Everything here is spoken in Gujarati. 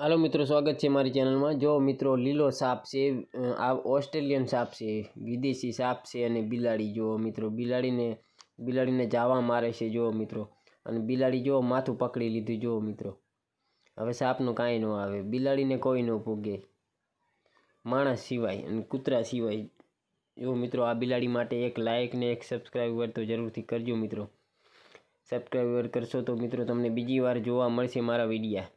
હાલો મિત્રો સ્વાગત છે મારી ચેનલમાં જો મિત્રો લીલો સાપ છે આ ઓસ્ટ્રેલિયન સાપ છે વિદેશી સાપ છે અને બિલાડી જો મિત્રો બિલાડીને બિલાડીને જાવા મારે છે જો મિત્રો અને બિલાડી જો માથું પકડી લીધું જો મિત્રો હવે સાપનું કાંઈ ન આવે બિલાડીને કોઈ ન પૂગે માણસ સિવાય અને કૂતરા સિવાય જો મિત્રો આ બિલાડી માટે એક લાઇક ને એક સબસ્ક્રાઈબર તો જરૂરથી કરજો મિત્રો સબસ્ક્રાઈબર કરશો તો મિત્રો તમને બીજી વાર જોવા મળશે મારા વિડીયા